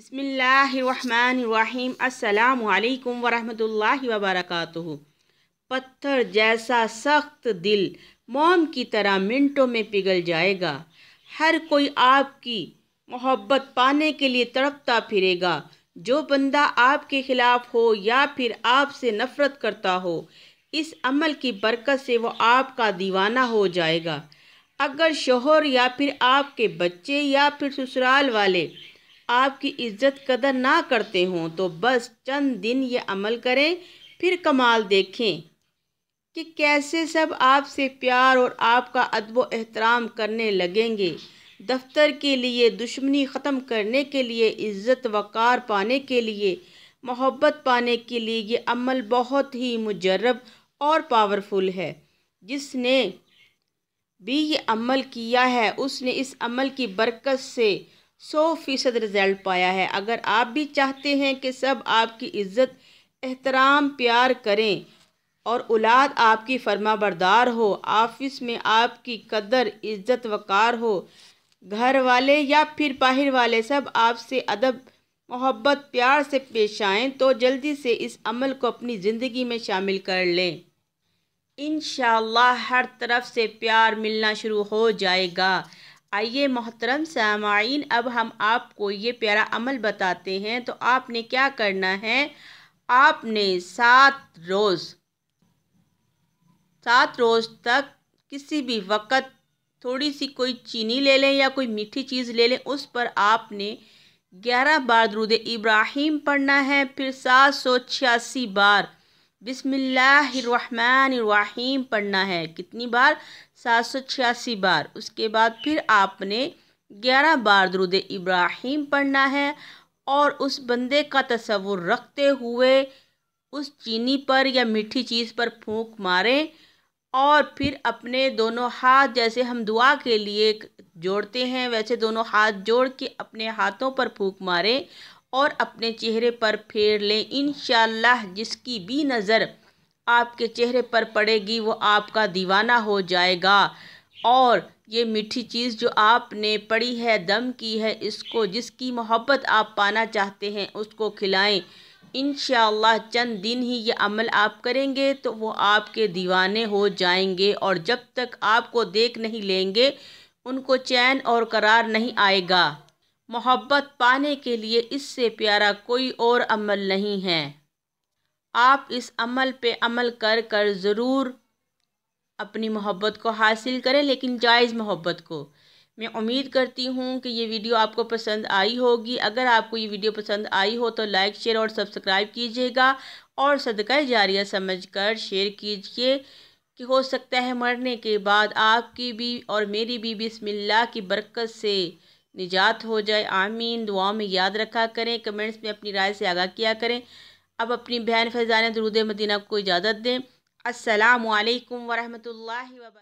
बसमिल्लाम अल्लाम वरहमल वबरक पत्थर जैसा सख्त दिल मोम की तरह मिनटों में पिघल जाएगा हर कोई आपकी मोहब्बत पाने के लिए तड़पता फिरेगा जो बंदा आपके ख़िलाफ़ हो या फिर आपसे नफ़रत करता हो इस अमल की बरकत से वो आपका दीवाना हो जाएगा अगर शोहर या फिर आपके बच्चे या फिर ससुराल वाले आपकी इज्जत कदर ना करते हों तो बस चंद दिन ये अमल करें फिर कमाल देखें कि कैसे सब आपसे प्यार और आपका अदब एहतराम करने लगेंगे दफ्तर के लिए दुश्मनी ख़त्म करने के लिए इज़्ज़त वक़ार पाने के लिए मोहब्बत पाने के लिए ये अमल बहुत ही मुजरब और पावरफुल है जिसने भी ये अमल किया है उसने इस अमल की बरकत से सौ फ़ीसद रिज़ल्ट पाया है अगर आप भी चाहते हैं कि सब आपकी इज़्ज़त एहतराम प्यार करें और औलाद आपकी फर्मा बरदार हो ऑफिस में आपकी कदर इज़्ज़त वकार हो घर वाले या फिर बाहर वाले सब आपसे अदब मोहब्बत प्यार से पेश आएँ तो जल्दी से इस अमल को अपनी ज़िंदगी में शामिल कर लें इन हर तरफ से प्यार मिलना शुरू हो जाएगा आइए मोहतरम सामाइन अब हम आपको ये प्यारा अमल बताते हैं तो आपने क्या करना है आपने सात रोज़ सात रोज़ तक किसी भी वक्त थोड़ी सी कोई चीनी ले लें या कोई मीठी चीज़ ले लें उस पर आपने ग्यारह बार दरूद इब्राहिम पढ़ना है फिर सात सौ छियासी बार बिसमीम पढ़ना है कितनी बार सात सौ छियासी बार उसके बाद फिर आपने ग्यारह बार दरुद इब्राहिम पढ़ना है और उस बंदे का तस्वुर रखते हुए उस चीनी पर या मीठी चीज़ पर फूंक मारें और फिर अपने दोनों हाथ जैसे हम दुआ के लिए जोड़ते हैं वैसे दोनों हाथ जोड़ के अपने हाथों पर फूंक मारें और अपने चेहरे पर फेर लें इन जिसकी भी नज़र आपके चेहरे पर पड़ेगी वो आपका दीवाना हो जाएगा और ये मीठी चीज़ जो आपने पड़ी है दम की है इसको जिसकी मोहब्बत आप पाना चाहते हैं उसको खिलाएं इन चंद दिन ही ये अमल आप करेंगे तो वो आपके दीवाने हो जाएंगे और जब तक आपको देख नहीं लेंगे उनको चैन और करार नहीं आएगा मोहब्बत पाने के लिए इससे प्यारा कोई और अमल नहीं है आप इस अमल पे अमल कर कर ज़रूर अपनी मोहब्बत को हासिल करें लेकिन जायज़ मोहब्बत को मैं उम्मीद करती हूँ कि ये वीडियो आपको पसंद आई होगी अगर आपको ये वीडियो पसंद आई हो तो लाइक शेयर और सब्सक्राइब कीजिएगा और सदका जारिया समझकर शेयर कीजिए कि हो सकता है मरने के बाद आपकी भी और मेरी भी बिस्मिल्लाह की बरकत से निजात हो जाए आमीन दुआओं में याद रखा करें कमेंट्स में अपनी राय से आगाह किया करें अब अपनी बहन फैज़ान दरूद मदीना को इजाज़त दें असलकम वरहमल वर्क